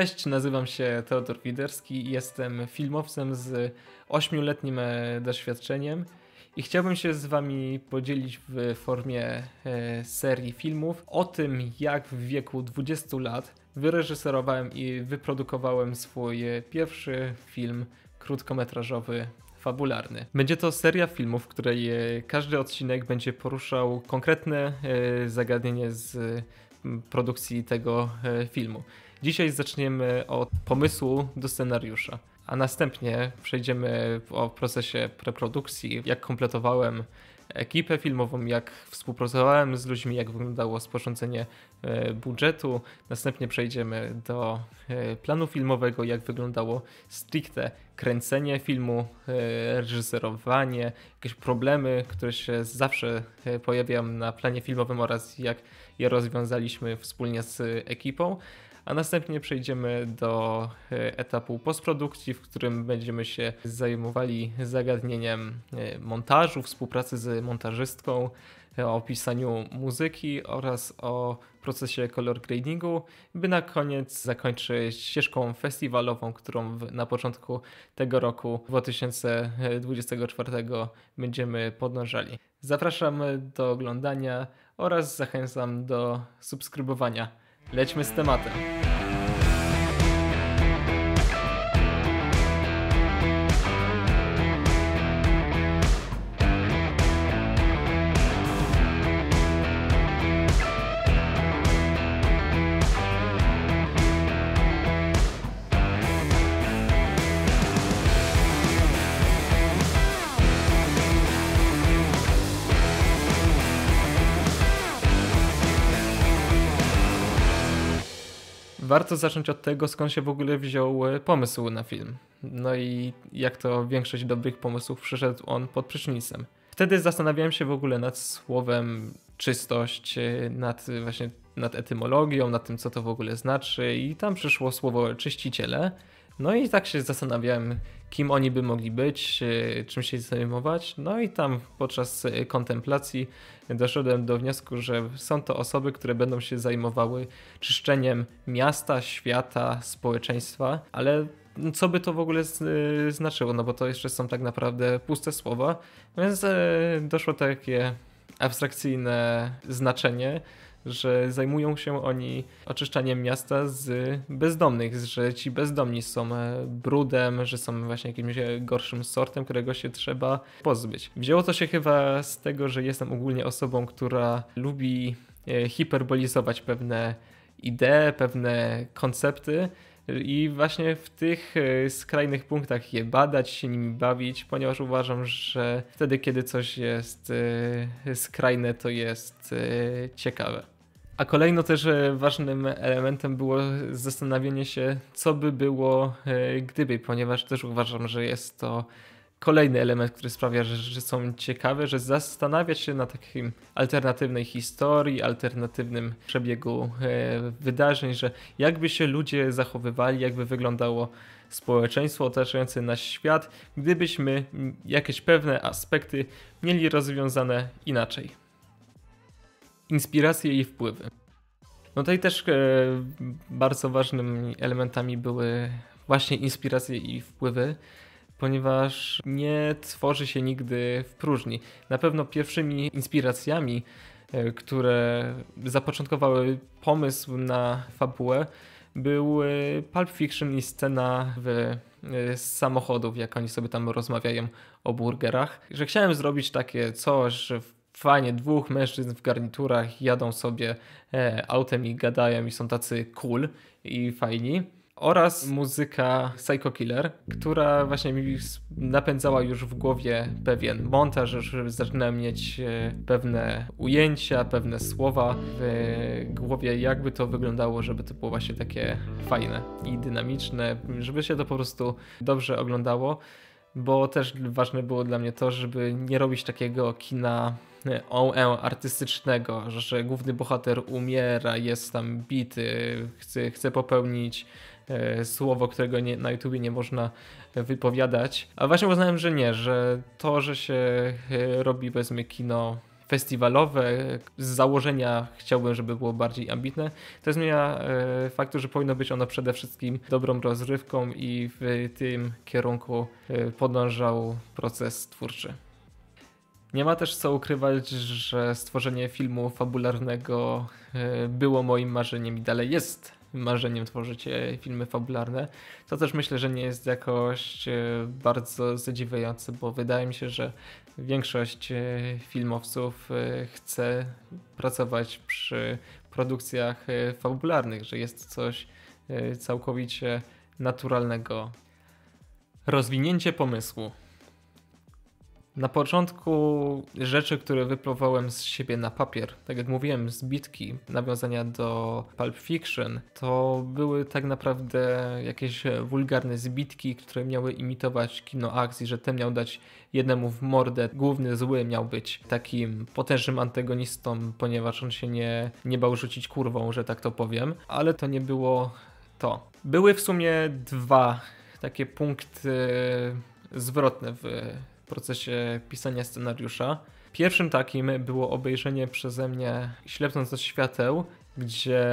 Cześć, nazywam się Teodor Widerski i jestem filmowcem z 8-letnim e, doświadczeniem i chciałbym się z Wami podzielić w formie e, serii filmów o tym, jak w wieku 20 lat wyreżyserowałem i wyprodukowałem swój pierwszy film krótkometrażowy fabularny. Będzie to seria filmów, w której e, każdy odcinek będzie poruszał konkretne zagadnienie z produkcji tego e, filmu. Dzisiaj zaczniemy od pomysłu do scenariusza, a następnie przejdziemy o procesie preprodukcji, jak kompletowałem ekipę filmową, jak współpracowałem z ludźmi, jak wyglądało sporządzenie e, budżetu. Następnie przejdziemy do e, planu filmowego, jak wyglądało stricte kręcenie filmu, e, reżyserowanie, jakieś problemy, które się zawsze pojawiają na planie filmowym oraz jak je rozwiązaliśmy wspólnie z ekipą a następnie przejdziemy do e, etapu postprodukcji, w którym będziemy się zajmowali zagadnieniem e, montażu, współpracy z montażystką, e, o opisaniu muzyki oraz o procesie color gradingu, by na koniec zakończyć ścieżką festiwalową, którą na początku tego roku 2024 będziemy podążali. Zapraszam do oglądania oraz zachęcam do subskrybowania Lećmy z tematem. warto zacząć od tego, skąd się w ogóle wziął e, pomysł na film. No i jak to większość dobrych pomysłów przyszedł on pod prysznicem. Wtedy zastanawiałem się w ogóle nad słowem czystość, e, nad e, właśnie nad etymologią, nad tym co to w ogóle znaczy i tam przyszło słowo czyściciele. No i tak się zastanawiałem, kim oni by mogli być, czym się zajmować. No i tam podczas e, kontemplacji doszedłem do wniosku, że są to osoby, które będą się zajmowały czyszczeniem miasta, świata, społeczeństwa, ale co by to w ogóle e, znaczyło, no bo to jeszcze są tak naprawdę puste słowa, więc e, doszło takie abstrakcyjne znaczenie, że zajmują się oni oczyszczaniem miasta z bezdomnych, że ci bezdomni są e, brudem, że są właśnie jakimś e, gorszym sortem, którego się trzeba pozbyć. Wzięło to się chyba z tego, że jestem ogólnie osobą, która lubi e, hiperbolizować pewne idee, pewne koncepty i właśnie w tych e, skrajnych punktach je badać, się nimi bawić, ponieważ uważam, że wtedy, kiedy coś jest e, skrajne, to jest e, ciekawe. A kolejno też ważnym elementem było zastanawianie się, co by było gdyby, ponieważ też uważam, że jest to kolejny element, który sprawia, że, że są ciekawe, że zastanawiać się na takiej alternatywnej historii, alternatywnym przebiegu e, wydarzeń, że jakby się ludzie zachowywali, jakby wyglądało społeczeństwo otaczające nas świat, gdybyśmy jakieś pewne aspekty mieli rozwiązane inaczej. Inspiracje i wpływy. No tutaj też e, bardzo ważnymi elementami były właśnie inspiracje i wpływy ponieważ nie tworzy się nigdy w próżni. Na pewno pierwszymi inspiracjami, e, które zapoczątkowały pomysł na fabułę, był e, Pulp Fiction i scena w, e, z samochodów, jak oni sobie tam rozmawiają o burgerach, że chciałem zrobić takie coś, że fajnie, dwóch mężczyzn w garniturach jadą sobie autem i gadają i są tacy cool i fajni oraz muzyka Psycho Killer, która właśnie mi napędzała już w głowie pewien montaż, już zaczynałem mieć e, pewne ujęcia, pewne słowa w głowie, jakby to wyglądało, żeby to było właśnie takie fajne i dynamiczne, żeby się to po prostu dobrze oglądało, bo też ważne było dla mnie to, żeby nie robić takiego kina OE e, artystycznego, że główny bohater umiera, jest tam bity, chce, chce popełnić E, słowo, którego nie, na YouTubie nie można wypowiadać. A właśnie uznałem, że nie, że to, że się e, robi powiedzmy kino festiwalowe, z założenia chciałbym, żeby było bardziej ambitne. To zmienia e, faktu, że powinno być ono przede wszystkim dobrą rozrywką i w tym kierunku podążał proces twórczy. Nie ma też co ukrywać, że stworzenie filmu fabularnego było moim marzeniem i dalej jest marzeniem tworzyć e, filmy fabularne, co też myślę, że nie jest jakoś e, bardzo zadziwiające, bo wydaje mi się, że większość e, filmowców chce pracować przy produkcjach fabularnych, że jest coś całkowicie naturalnego. Rozwinięcie pomysłu. Na początku rzeczy, które wypluwałem z siebie na papier, tak jak mówiłem, zbitki, nawiązania do Pulp Fiction, to były tak naprawdę jakieś wulgarne zbitki, które miały imitować kino akcji, że ten miał dać jednemu w mordę. Główny zły miał być takim potężnym antagonistą, ponieważ on się nie, nie bał rzucić kurwą, że tak to powiem, ale to nie było to. Były w sumie dwa takie punkty e, zwrotne w procesie pisania scenariusza. Pierwszym takim było obejrzenie przeze mnie Ślepnąc od świateł, gdzie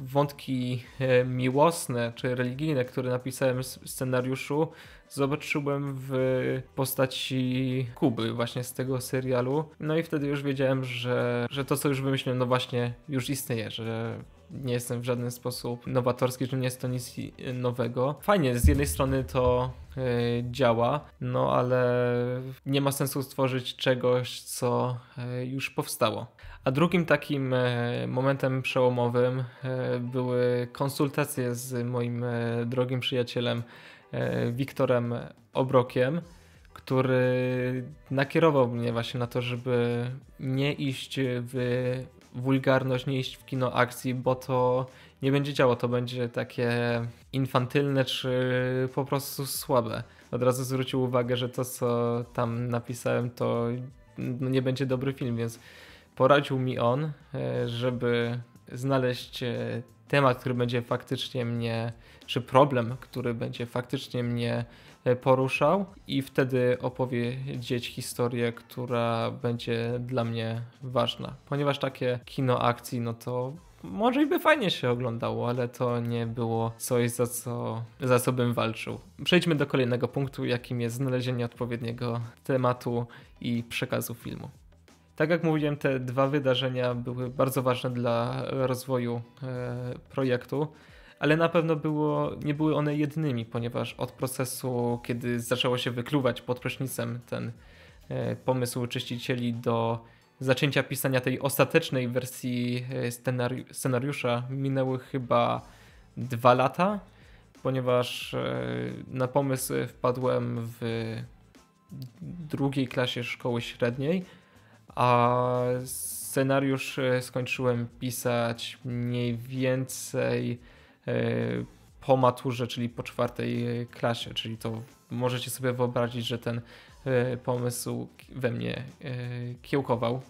wątki e, miłosne czy religijne, które napisałem w scenariuszu, zobaczyłem w postaci Kuby właśnie z tego serialu. No i wtedy już wiedziałem, że, że to, co już wymyśliłem, no właśnie już istnieje, że nie jestem w żaden sposób nowatorski, że nie jest to nic nowego. Fajnie, z jednej strony to yy, działa, no ale nie ma sensu stworzyć czegoś, co yy, już powstało. A drugim takim e, momentem przełomowym były konsultacje z moim drogim przyjacielem Wiktorem Obrokiem, który nakierował mnie właśnie na to, żeby nie iść w wulgarność nie iść w kino akcji, bo to nie będzie działo, to będzie takie infantylne czy po prostu słabe. Od razu zwrócił uwagę, że to co tam napisałem to no, nie będzie dobry film, więc poradził mi on, e, żeby znaleźć e, temat, który będzie faktycznie mnie, czy problem, który będzie faktycznie mnie E, poruszał i wtedy opowiedzieć historię, która będzie dla mnie ważna. Ponieważ takie kino akcji, no to może i by fajnie się oglądało, ale to nie było coś, za co, za co bym walczył. Przejdźmy do kolejnego punktu, jakim jest znalezienie odpowiedniego tematu i przekazu filmu. Tak jak mówiłem, te dwa wydarzenia były bardzo ważne dla rozwoju e, projektu ale na pewno było, nie były one jednymi, ponieważ od procesu, kiedy zaczęło się wykluwać pod prysznicem ten e, pomysł czyścicieli do zaczęcia pisania tej ostatecznej wersji e, scenariusza minęły chyba dwa lata, ponieważ e, na pomysł wpadłem w drugiej klasie szkoły średniej, a scenariusz skończyłem pisać mniej więcej E, po maturze, czyli po czwartej e, klasie, czyli to możecie sobie wyobrazić, że ten e, pomysł we mnie kiełkował.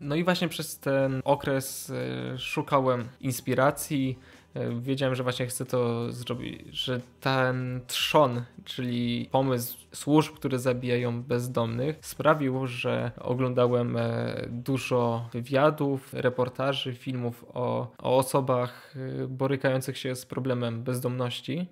No i właśnie przez ten okres szukałem inspiracji, E, wiedziałem, że właśnie chcę to zrobić, że ten trzon, czyli pomysł służb, które zabijają bezdomnych, sprawił, że oglądałem e, dużo wywiadów, reportaży, filmów o, o osobach e, borykających się z problemem bezdomności.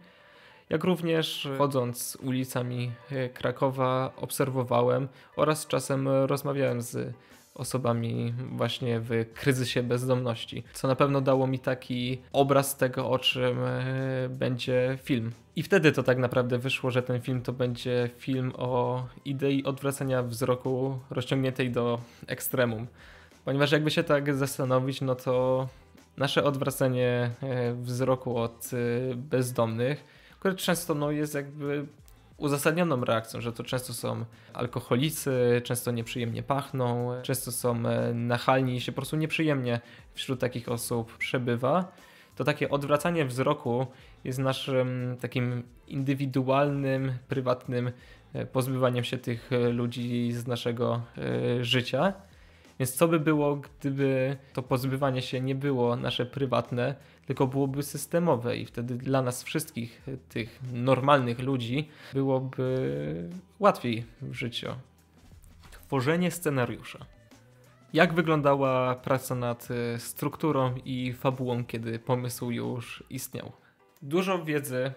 Jak również chodząc ulicami Krakowa obserwowałem oraz czasem rozmawiałem z osobami właśnie w kryzysie bezdomności, co na pewno dało mi taki obraz tego, o czym e, będzie film. I wtedy to tak naprawdę wyszło, że ten film to będzie film o idei odwracania wzroku rozciągniętej do ekstremum. Ponieważ jakby się tak zastanowić, no to nasze odwracanie e, wzroku od e, bezdomnych, które często no, jest jakby uzasadnioną reakcją, że to często są alkoholicy, często nieprzyjemnie pachną, często są e, nachalni i się po prostu nieprzyjemnie wśród takich osób przebywa, to takie odwracanie wzroku jest naszym takim indywidualnym, prywatnym e, pozbywaniem się tych e, ludzi z naszego życia. Więc co by było, gdyby to pozbywanie się nie było nasze prywatne, tylko byłoby systemowe i wtedy dla nas wszystkich, tych normalnych ludzi, byłoby łatwiej w życiu. Tworzenie scenariusza. Jak wyglądała praca nad y, strukturą i fabułą, kiedy pomysł już istniał? Dużo wiedzy,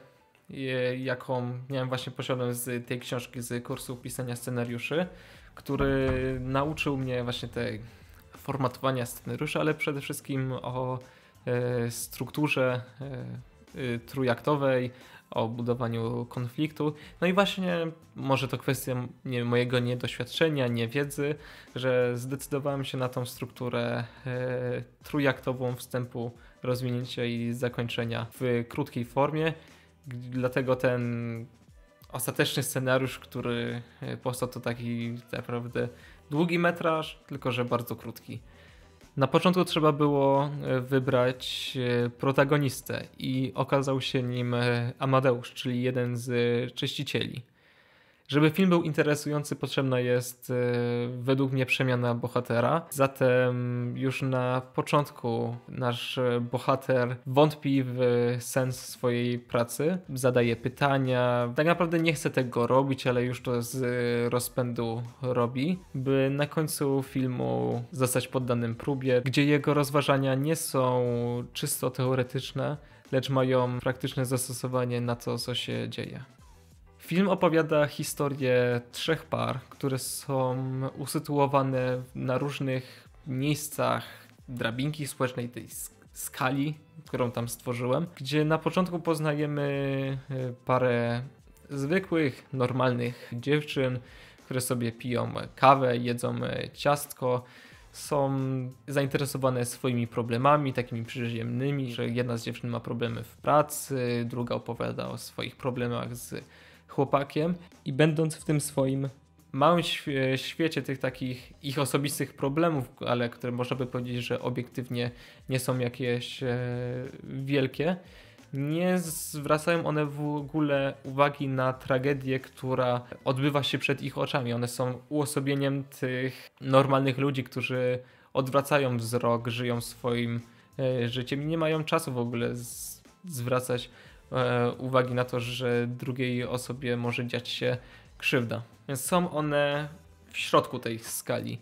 y, jaką miałem właśnie posiadłem z tej książki, z kursu pisania scenariuszy, który nauczył mnie właśnie tej formatowania scenariusza, ale przede wszystkim o e, strukturze e, e, trójaktowej, o budowaniu konfliktu. No i właśnie może to kwestia nie, mojego niedoświadczenia, niewiedzy, że zdecydowałem się na tą strukturę trójaktową wstępu, rozwinięcia i zakończenia w krótkiej formie. Dlatego ten ostateczny scenariusz, który e, powstał to taki naprawdę długi metraż, tylko że bardzo krótki. Na początku trzeba było e, wybrać e, protagonistę i okazał się nim Amadeusz, czyli jeden z czyścicieli. Żeby film był interesujący, potrzebna jest e, według mnie przemiana bohatera. Zatem już na początku nasz e, bohater wątpi w sens swojej pracy, zadaje pytania. Tak naprawdę nie chce tego robić, ale już to z e, rozpędu robi, by na końcu filmu zostać poddanym próbie, gdzie jego rozważania nie są czysto teoretyczne, lecz mają praktyczne zastosowanie na to, co się dzieje. Film opowiada historię trzech par, które są usytuowane na różnych miejscach drabinki społecznej, tej skali, którą tam stworzyłem, gdzie na początku poznajemy e, parę zwykłych, normalnych dziewczyn, które sobie piją kawę, jedzą ciastko, są zainteresowane swoimi problemami, takimi przyziemnymi, że jedna z dziewczyn ma problemy w pracy, druga opowiada o swoich problemach z chłopakiem i będąc w tym swoim małym świecie tych takich ich osobistych problemów, ale które można by powiedzieć, że obiektywnie nie są jakieś e, wielkie, nie zwracają one w ogóle uwagi na tragedię, która odbywa się przed ich oczami. One są uosobieniem tych normalnych ludzi, którzy odwracają wzrok, żyją swoim e, życiem i nie mają czasu w ogóle zwracać E, uwagi na to, że drugiej osobie może dziać się krzywda. Więc są one w środku tej skali.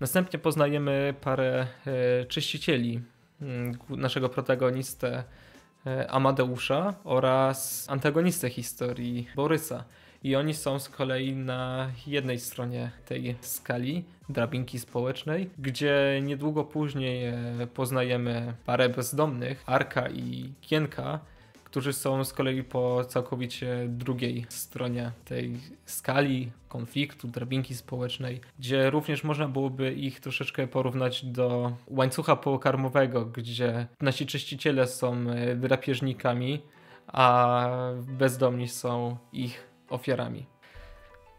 Następnie poznajemy parę e, czyścicieli mm, naszego protagonistę e, Amadeusza oraz antagonistę historii Borysa. I oni są z kolei na jednej stronie tej skali, drabinki społecznej, gdzie niedługo później poznajemy parę bezdomnych, Arka i Kienka, którzy są z kolei po całkowicie drugiej stronie tej skali konfliktu, drabinki społecznej, gdzie również można byłoby ich troszeczkę porównać do łańcucha pokarmowego, gdzie nasi czyściciele są e, drapieżnikami, a bezdomni są ich ofiarami.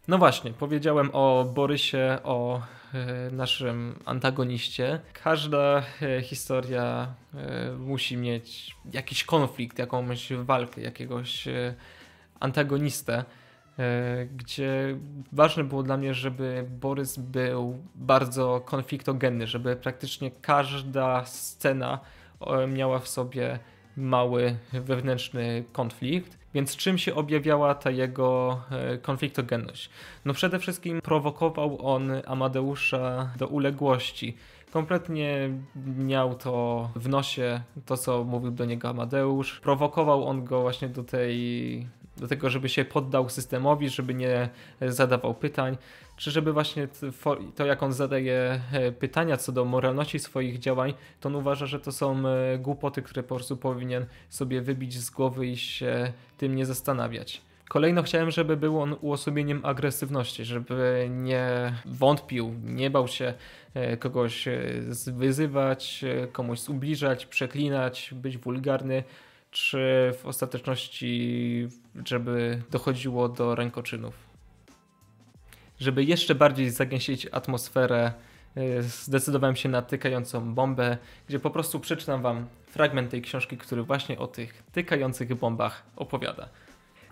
No właśnie, powiedziałem o Borysie, o e, naszym antagoniście. Każda e, historia e, musi mieć jakiś konflikt, jakąś walkę, jakiegoś antagonistę, gdzie ważne było dla mnie, żeby Borys był bardzo konfliktogenny, żeby praktycznie każda scena miała w sobie mały wewnętrzny konflikt. Więc czym się objawiała ta jego e, konfliktogenność? No przede wszystkim prowokował on Amadeusza do uległości. Kompletnie miał to w nosie, to co mówił do niego Amadeusz. Prowokował on go właśnie do tej do tego, żeby się poddał systemowi, żeby nie zadawał pytań czy żeby właśnie to, jak on zadaje e, pytania co do moralności swoich działań, to on uważa, że to są e, głupoty, które po prostu powinien sobie wybić z głowy i się tym nie zastanawiać. Kolejno chciałem, żeby był on uosobieniem agresywności, żeby nie wątpił, nie bał się e, kogoś wyzywać, komuś ubliżać, przeklinać, być wulgarny, czy w ostateczności, żeby dochodziło do rękoczynów żeby jeszcze bardziej zagęsić atmosferę, y, zdecydowałem się na tykającą bombę, gdzie po prostu przeczytam wam fragment tej książki, który właśnie o tych tykających bombach opowiada.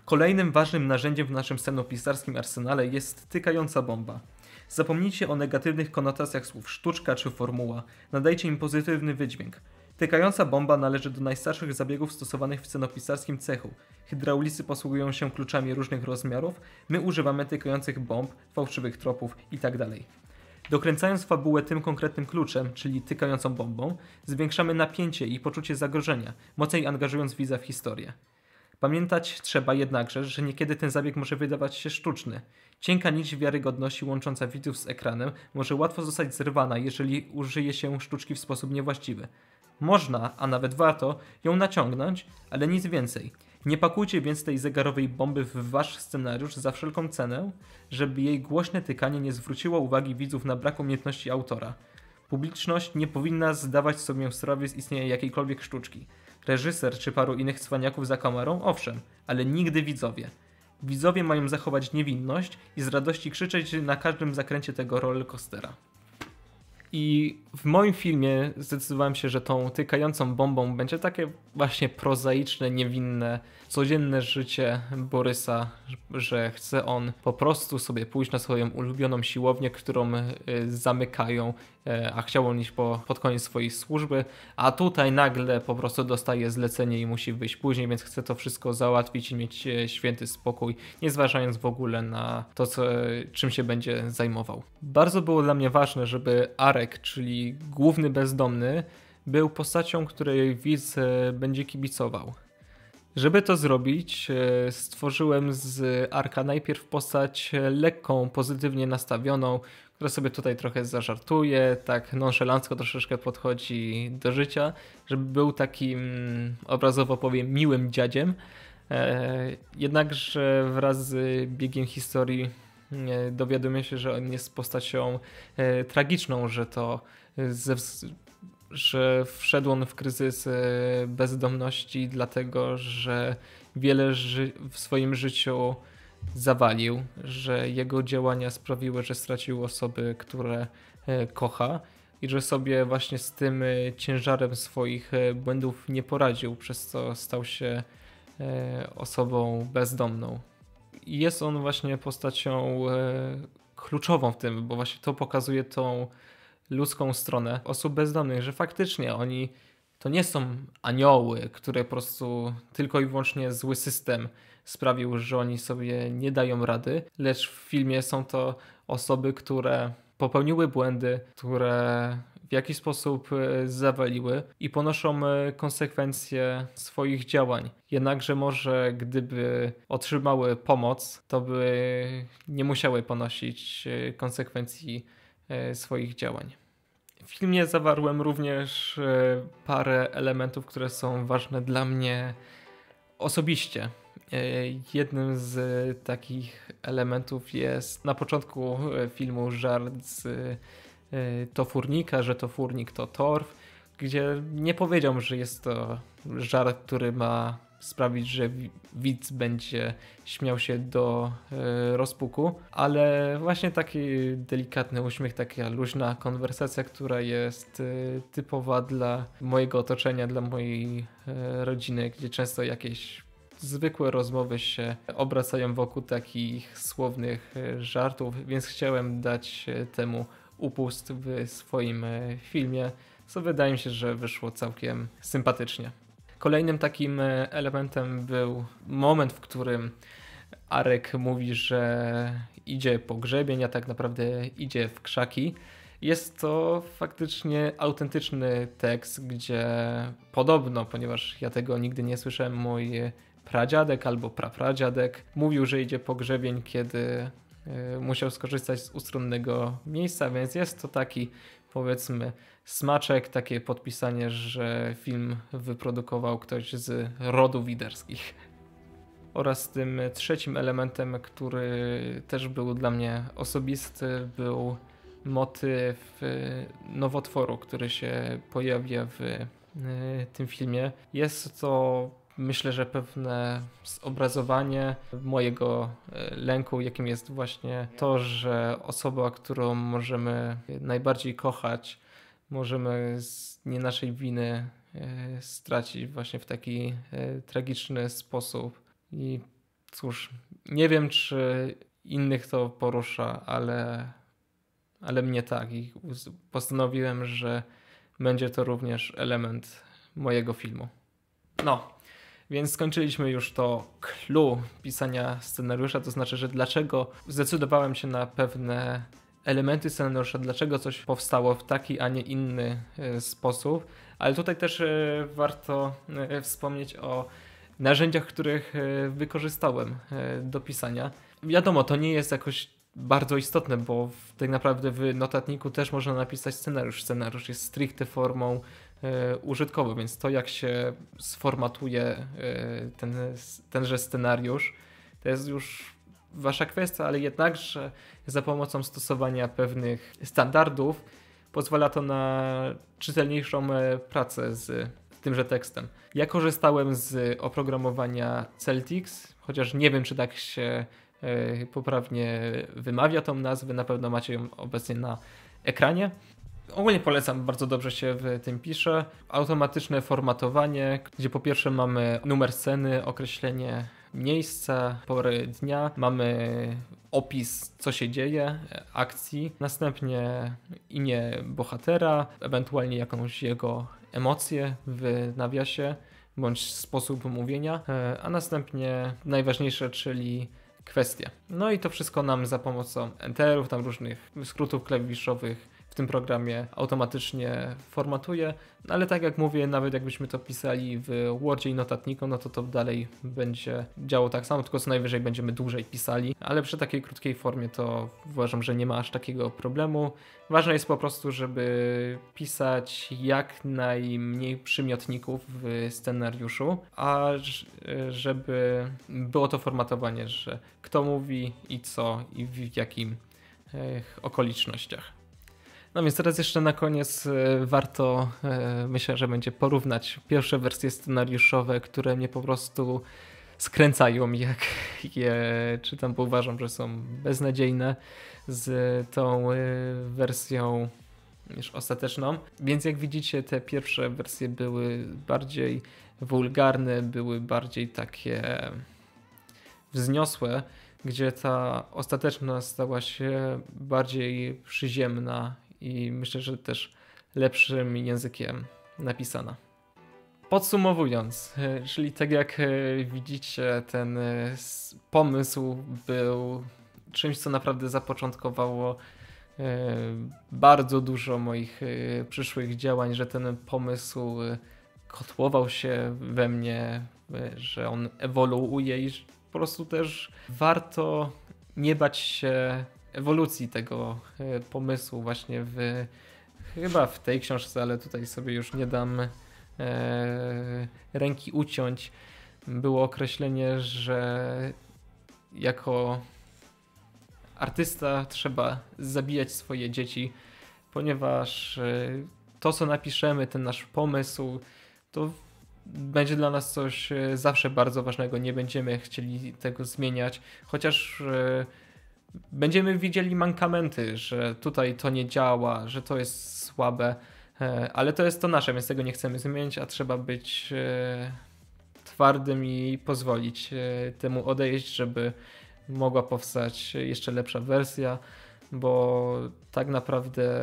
Kolejnym ważnym narzędziem w naszym scenopisarskim arsenale jest tykająca bomba. Zapomnijcie o negatywnych konotacjach słów sztuczka czy formuła, nadajcie im pozytywny wydźwięk – Tykająca bomba należy do najstarszych zabiegów stosowanych w cenopisarskim cechu. Hydraulicy posługują się kluczami różnych rozmiarów, my używamy tykających bomb, fałszywych tropów itd. Tak Dokręcając fabułę tym konkretnym kluczem, czyli tykającą bombą, zwiększamy napięcie i poczucie zagrożenia, mocniej angażując widza w historię. Pamiętać trzeba jednakże, że niekiedy ten zabieg może wydawać się sztuczny. Cienka nić wiarygodności łącząca widzów z ekranem może łatwo zostać zerwana, jeżeli użyje się sztuczki w sposób niewłaściwy. Można, a nawet warto, ją naciągnąć, ale nic więcej. Nie pakujcie więc tej zegarowej bomby w wasz scenariusz za wszelką cenę, żeby jej głośne tykanie nie zwróciło uwagi widzów na brak umiejętności autora. Publiczność nie powinna zdawać sobie sprawy z istnienia jakiejkolwiek sztuczki. Reżyser czy paru innych cwaniaków za kamerą, owszem, ale nigdy widzowie. Widzowie mają zachować niewinność i z radości krzyczeć na każdym zakręcie tego rollercoastera. I w moim filmie zdecydowałem się, że tą tykającą bombą będzie takie właśnie prozaiczne, niewinne codzienne życie Borysa, że chce on po prostu sobie pójść na swoją ulubioną siłownię, którą y, zamykają, e, a chciał on iść po, pod koniec swojej służby, a tutaj nagle po prostu dostaje zlecenie i musi wyjść później, więc chce to wszystko załatwić i mieć e, święty spokój, nie zważając w ogóle na to, co, czym się będzie zajmował. Bardzo było dla mnie ważne, żeby Arek, czyli główny bezdomny, był postacią, której widz e, będzie kibicował. Żeby to zrobić, e, stworzyłem z Arka najpierw postać lekką, pozytywnie nastawioną, która sobie tutaj trochę zażartuje, tak nonszalancko troszeczkę podchodzi do życia, żeby był takim, mm, obrazowo powiem, miłym dziadziem. E, jednakże wraz z biegiem historii e, dowiadujemy się, że on jest postacią tragiczną, że to ze że wszedł on w kryzys e, bezdomności, dlatego że wiele ży- w swoim życiu zawalił, że jego działania sprawiły, że stracił osoby, które e, kocha i że sobie właśnie z tym e, ciężarem swoich błędów nie poradził, przez co stał się osobą bezdomną. jest on właśnie postacią kluczową w tym, bo właśnie to pokazuje tą ludzką stronę osób bezdomnych, że faktycznie oni to nie są anioły, które po prostu tylko i wyłącznie zły system sprawił, że oni sobie nie dają rady, lecz w filmie są to osoby, które popełniły błędy, które w jakiś sposób e, zawaliły i ponoszą e, konsekwencje swoich działań. Jednakże może gdyby otrzymały pomoc, to by nie musiały ponosić e, konsekwencji E, swoich działań. W filmie zawarłem również e, parę elementów, które są ważne dla mnie osobiście. E, jednym z takich elementów jest na początku filmu żart z to furnika, że to furnik to torf, gdzie nie powiedział, że jest to żart, który ma sprawić, że widz będzie śmiał się do e, rozpuku, ale właśnie taki delikatny uśmiech, taka luźna konwersacja, która jest e, typowa dla mojego otoczenia, dla mojej e, rodziny, gdzie często jakieś zwykłe rozmowy się obracają wokół takich słownych żartów, więc chciałem dać temu upust w swoim filmie, co wydaje mi się, że wyszło całkiem sympatycznie. Kolejnym takim e, elementem był moment, w którym Arek mówi, że idzie po grzebień, a tak naprawdę idzie w krzaki. Jest to faktycznie autentyczny tekst, gdzie podobno, ponieważ ja tego nigdy nie słyszałem, mój pradziadek albo prapradziadek mówił, że idzie po grzebień, kiedy e, musiał skorzystać z ustronnego miejsca, więc jest to taki powiedzmy smaczek, takie podpisanie, że film wyprodukował ktoś z rodu widerskich. Oraz tym trzecim elementem, który też był dla mnie osobisty, był motyw y, nowotworu, który się pojawia w y, tym filmie. Jest to myślę, że pewne zobrazowanie mojego e, lęku, jakim jest właśnie to, że osoba, którą możemy najbardziej kochać, możemy z nie naszej winy e, stracić właśnie w taki e, tragiczny sposób. I cóż, nie wiem, czy innych to porusza, ale, ale mnie tak. I postanowiłem, że będzie to również element mojego filmu. No, więc skończyliśmy już to clue pisania scenariusza, to znaczy, że dlaczego zdecydowałem się na pewne elementy scenariusza, dlaczego coś powstało w taki, a nie inny e, sposób. Ale tutaj też e, warto e, wspomnieć o narzędziach, których wykorzystałem do pisania. Wiadomo, to nie jest jakoś bardzo istotne, bo tak naprawdę w notatniku też można napisać scenariusz. Scenariusz jest stricte formą E, użytkowy, więc to jak się sformatuje e, ten, tenże scenariusz, to jest już wasza kwestia, ale jednakże za pomocą stosowania pewnych standardów pozwala to na czytelniejszą e, pracę z tymże tekstem. Ja korzystałem z oprogramowania Celtics, chociaż nie wiem, czy tak się poprawnie wymawia tą nazwę, na pewno macie ją obecnie na ekranie. Ogólnie polecam, bardzo dobrze się w tym pisze. Automatyczne formatowanie, gdzie po pierwsze mamy numer sceny, określenie miejsca, pory dnia, mamy opis, co się dzieje, akcji, następnie imię bohatera, ewentualnie jakąś jego emocję w nawiasie bądź sposób mówienia, e, a następnie najważniejsze, czyli kwestie. No i to wszystko nam za pomocą enterów, tam różnych skrótów klawiszowych w tym programie automatycznie formatuje, no ale tak jak mówię, nawet jakbyśmy to pisali w Wordzie i notatniku, no to to dalej będzie działo tak samo, tylko co najwyżej będziemy dłużej pisali, ale przy takiej krótkiej formie to uważam, że nie ma aż takiego problemu. Ważne jest po prostu, żeby pisać jak najmniej przymiotników w scenariuszu, a żeby było to formatowanie, że kto mówi i co i w jakim e, okolicznościach. No więc teraz jeszcze na koniec e, warto, e, myślę, że będzie porównać pierwsze wersje scenariuszowe, które mnie po prostu skręcają, jak je czytam, bo uważam, że są beznadziejne z tą e, wersją niż ostateczną. Więc jak widzicie, te pierwsze wersje były bardziej wulgarne, były bardziej takie wzniosłe, gdzie ta ostateczna stała się bardziej przyziemna i myślę, że też lepszym językiem napisana. Podsumowując, czyli tak jak e, widzicie, ten e, pomysł był czymś, co naprawdę zapoczątkowało e, bardzo dużo moich przyszłych działań, że ten pomysł kotłował się we mnie, że on ewoluuje i po prostu też warto nie bać się ewolucji tego e, pomysłu właśnie w chyba w tej książce, ale tutaj sobie już nie dam e, ręki uciąć. Było określenie, że jako artysta trzeba zabijać swoje dzieci, ponieważ e, to, co napiszemy, ten nasz pomysł, to będzie dla nas coś e, zawsze bardzo ważnego. Nie będziemy chcieli tego zmieniać, chociaż będziemy widzieli mankamenty, że tutaj to nie działa, że to jest słabe, e, ale to jest to nasze, więc tego nie chcemy zmienić, a trzeba być e, twardym i pozwolić e, temu odejść, żeby mogła powstać jeszcze lepsza wersja, bo tak naprawdę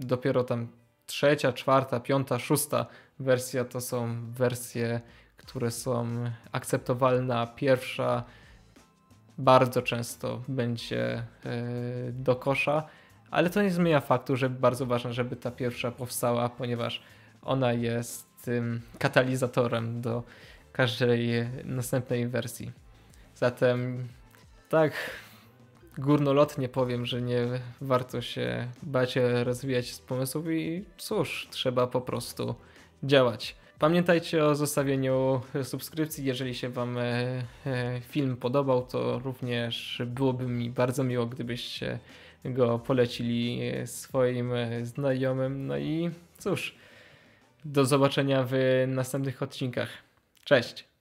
dopiero tam trzecia, czwarta, piąta, szósta wersja to są wersje, które są akceptowalne, pierwsza bardzo często będzie e, do kosza, ale to nie zmienia faktu, że bardzo ważne, żeby ta pierwsza powstała, ponieważ ona jest tym katalizatorem do każdej następnej wersji. Zatem tak górnolotnie powiem, że nie warto się bać rozwijać z pomysłów i cóż, trzeba po prostu działać. Pamiętajcie o zostawieniu subskrypcji. Jeżeli się Wam e, e, film podobał, to również byłoby mi bardzo miło, gdybyście go polecili e, swoim znajomym. No i cóż, do zobaczenia w następnych odcinkach. Cześć!